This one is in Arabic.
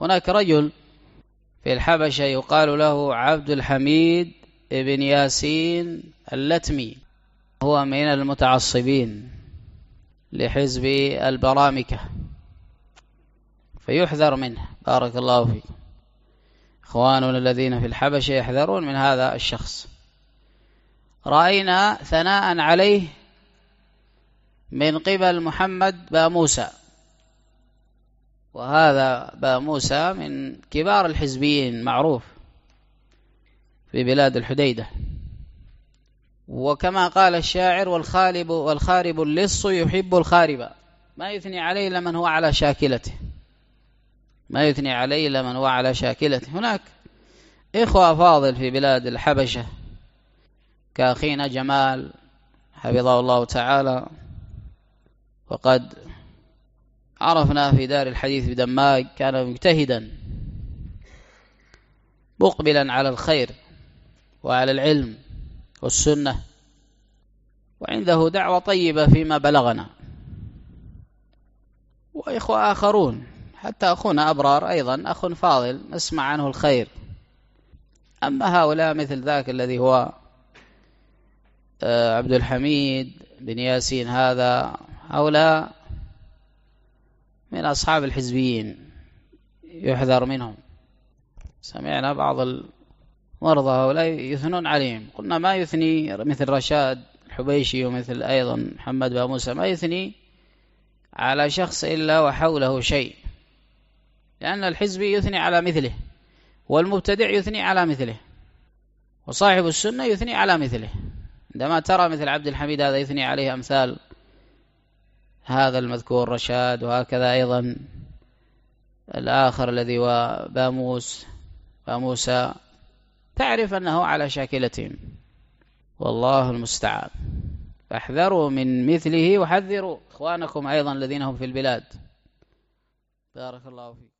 هناك رجل في الحبشة يقال له عبد الحميد بن ياسين اللتمي هو من المتعصبين لحزب البرامكة فيحذر منه بارك الله فيكم إخواننا الذين في الحبشة يحذرون من هذا الشخص رأينا ثناء عليه من قبل محمد با موسى وهذا با موسى من كبار الحزبيين معروف في بلاد الحديدة وكما قال الشاعر والخالب والخارب اللص يحب الخارب ما يثني عليه إلا من هو على شاكلته ما يثني عليه إلا من هو على شاكلته هناك إخوة فاضل في بلاد الحبشة كأخينا جمال حفظه الله تعالى وقد عرفنا في دار الحديث بدماج كان مجتهدا مقبلا على الخير وعلى العلم والسنة وعنده دعوة طيبة فيما بلغنا وإخوة آخرون حتى أخونا أبرار أيضا أخ فاضل نسمع عنه الخير أما هؤلاء مثل ذاك الذي هو آه، عبد الحميد بن ياسين هذا هؤلاء من أصحاب الحزبيين يحذر منهم سمعنا بعض المرضى هؤلاء يثنون عليهم قلنا ما يثني مثل رشاد الحبيشي ومثل أيضا محمد بن موسى ما يثني على شخص إلا وحوله شيء لأن الحزبي يثني على مثله والمبتدع يثني على مثله وصاحب السنة يثني على مثله عندما ترى مثل عبد الحميد هذا يثني عليه أمثال هذا المذكور رشاد وهكذا أيضا الآخر الذي وباموس باموسى تعرف أنه على شاكلتهم والله المستعان فاحذروا من مثله وحذروا إخوانكم أيضا الذين هم في البلاد بارك الله فيك